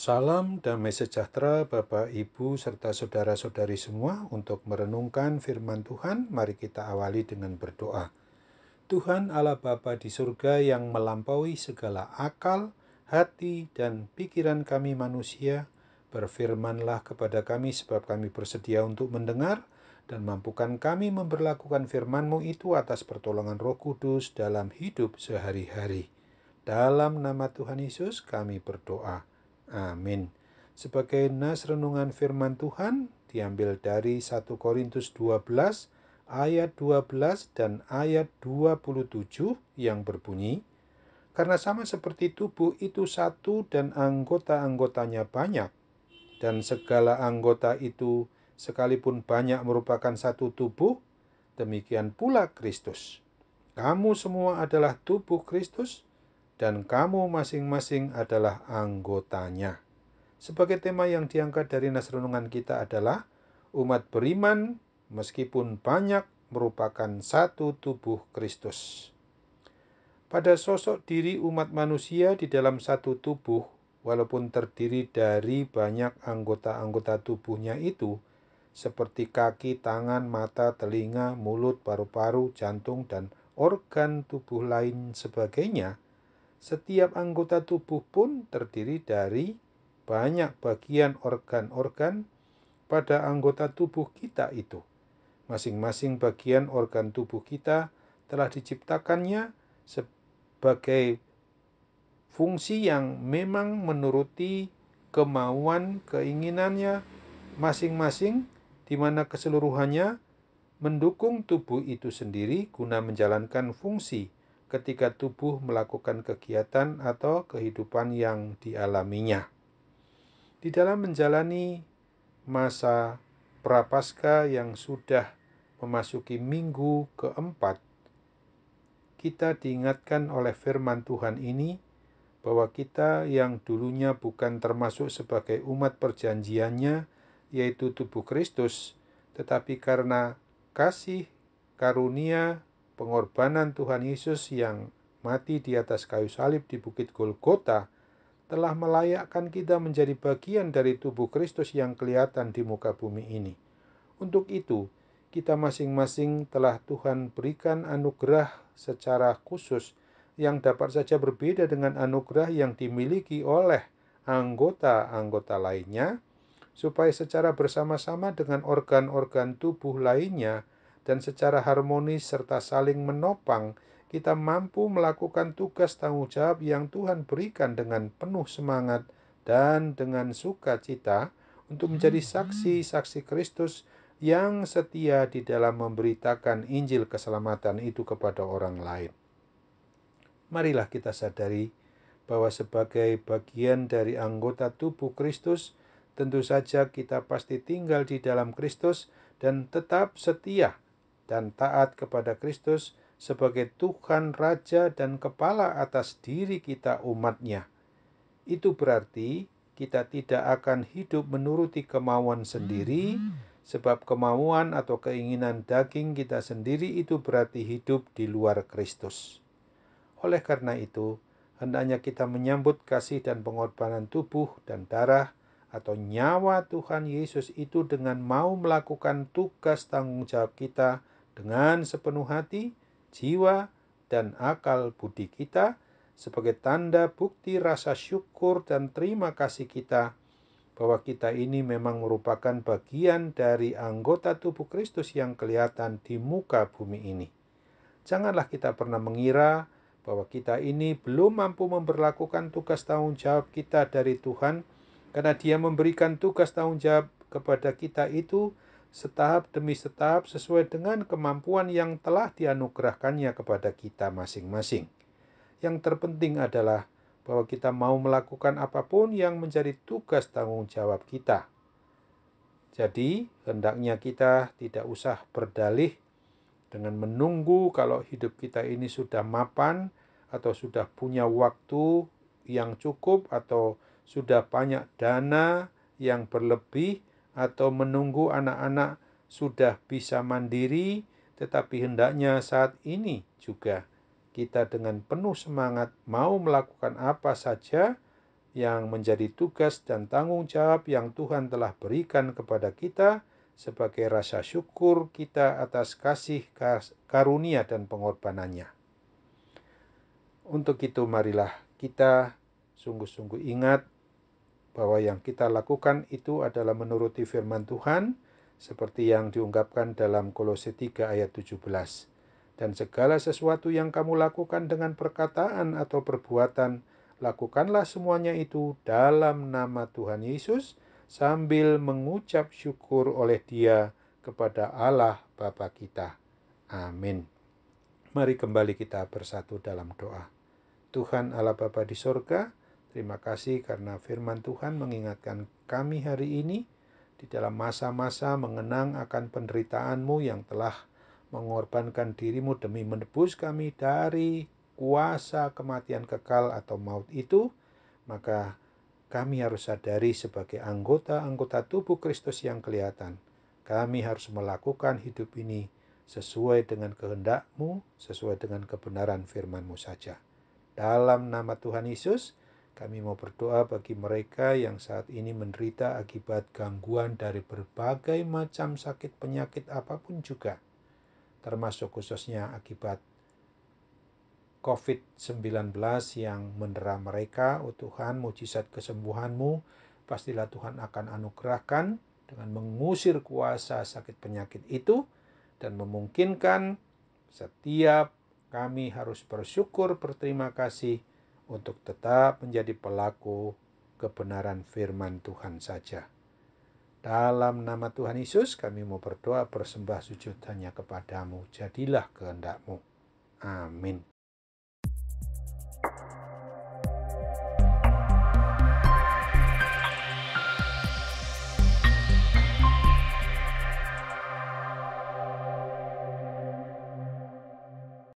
Salam damai sejahtera Bapak, Ibu, serta saudara-saudari semua untuk merenungkan firman Tuhan. Mari kita awali dengan berdoa. Tuhan Allah Bapa di surga yang melampaui segala akal, hati, dan pikiran kami manusia, berfirmanlah kepada kami sebab kami bersedia untuk mendengar dan mampukan kami memperlakukan firman-Mu itu atas pertolongan Roh Kudus dalam hidup sehari-hari. Dalam nama Tuhan Yesus kami berdoa. Amin. Sebagai nas renungan firman Tuhan diambil dari 1 Korintus 12 ayat 12 dan ayat 27 yang berbunyi, Karena sama seperti tubuh itu satu dan anggota-anggotanya banyak, dan segala anggota itu sekalipun banyak merupakan satu tubuh, demikian pula Kristus. Kamu semua adalah tubuh Kristus, dan kamu masing-masing adalah anggotanya. Sebagai tema yang diangkat dari nas kita adalah umat beriman meskipun banyak merupakan satu tubuh Kristus. Pada sosok diri umat manusia di dalam satu tubuh, walaupun terdiri dari banyak anggota-anggota tubuhnya itu, seperti kaki, tangan, mata, telinga, mulut, paru-paru, jantung, dan organ tubuh lain sebagainya, setiap anggota tubuh pun terdiri dari banyak bagian organ-organ pada anggota tubuh kita itu. Masing-masing bagian organ tubuh kita telah diciptakannya sebagai fungsi yang memang menuruti kemauan keinginannya masing-masing di mana keseluruhannya mendukung tubuh itu sendiri guna menjalankan fungsi ketika tubuh melakukan kegiatan atau kehidupan yang dialaminya. Di dalam menjalani masa prapaskah yang sudah memasuki minggu keempat, kita diingatkan oleh firman Tuhan ini bahwa kita yang dulunya bukan termasuk sebagai umat perjanjiannya, yaitu tubuh Kristus, tetapi karena kasih, karunia, pengorbanan Tuhan Yesus yang mati di atas kayu salib di Bukit Golgota telah melayakkan kita menjadi bagian dari tubuh Kristus yang kelihatan di muka bumi ini. Untuk itu, kita masing-masing telah Tuhan berikan anugerah secara khusus yang dapat saja berbeda dengan anugerah yang dimiliki oleh anggota-anggota lainnya, supaya secara bersama-sama dengan organ-organ tubuh lainnya dan secara harmonis serta saling menopang, kita mampu melakukan tugas tanggung jawab yang Tuhan berikan dengan penuh semangat dan dengan sukacita untuk menjadi saksi-saksi hmm. Kristus yang setia di dalam memberitakan Injil keselamatan itu kepada orang lain. Marilah kita sadari bahwa sebagai bagian dari anggota tubuh Kristus, tentu saja kita pasti tinggal di dalam Kristus dan tetap setia dan taat kepada Kristus sebagai Tuhan, Raja, dan Kepala atas diri kita umatnya. Itu berarti kita tidak akan hidup menuruti kemauan sendiri, sebab kemauan atau keinginan daging kita sendiri itu berarti hidup di luar Kristus. Oleh karena itu, hendaknya kita menyambut kasih dan pengorbanan tubuh dan darah atau nyawa Tuhan Yesus itu dengan mau melakukan tugas tanggung jawab kita dengan sepenuh hati, jiwa, dan akal budi kita sebagai tanda bukti rasa syukur dan terima kasih kita bahwa kita ini memang merupakan bagian dari anggota tubuh Kristus yang kelihatan di muka bumi ini. Janganlah kita pernah mengira bahwa kita ini belum mampu memperlakukan tugas tanggung jawab kita dari Tuhan, karena Dia memberikan tugas tanggung jawab kepada kita itu setahap demi setahap sesuai dengan kemampuan yang telah dianugerahkannya kepada kita masing-masing. Yang terpenting adalah bahwa kita mau melakukan apapun yang menjadi tugas tanggung jawab kita. Jadi, hendaknya kita tidak usah berdalih dengan menunggu kalau hidup kita ini sudah mapan atau sudah punya waktu yang cukup atau sudah banyak dana yang berlebih atau menunggu anak-anak sudah bisa mandiri, tetapi hendaknya saat ini juga kita dengan penuh semangat mau melakukan apa saja yang menjadi tugas dan tanggung jawab yang Tuhan telah berikan kepada kita sebagai rasa syukur kita atas kasih karunia dan pengorbanannya. Untuk itu marilah kita sungguh-sungguh ingat bahwa yang kita lakukan itu adalah menuruti firman Tuhan seperti yang diungkapkan dalam Kolose 3 ayat 17. Dan segala sesuatu yang kamu lakukan dengan perkataan atau perbuatan, lakukanlah semuanya itu dalam nama Tuhan Yesus sambil mengucap syukur oleh Dia kepada Allah Bapa kita. Amin. Mari kembali kita bersatu dalam doa. Tuhan Allah Bapa di sorga, Terima kasih karena firman Tuhan mengingatkan kami hari ini di dalam masa-masa mengenang akan penderitaanmu yang telah mengorbankan dirimu demi menebus kami dari kuasa kematian kekal atau maut itu, maka kami harus sadari sebagai anggota-anggota tubuh Kristus yang kelihatan. Kami harus melakukan hidup ini sesuai dengan kehendakmu, sesuai dengan kebenaran firmanmu saja. Dalam nama Tuhan Yesus, kami mau berdoa bagi mereka yang saat ini menderita akibat gangguan dari berbagai macam sakit penyakit apapun juga, termasuk khususnya akibat COVID-19 yang mendera mereka. Oh Tuhan, mujizat kesembuhanmu, pastilah Tuhan akan anugerahkan dengan mengusir kuasa sakit penyakit itu dan memungkinkan setiap kami harus bersyukur, berterima kasih untuk tetap menjadi pelaku kebenaran firman Tuhan saja. Dalam nama Tuhan Yesus kami mau berdoa bersembah sujud hanya kepadamu. Jadilah kehendakmu. Amin.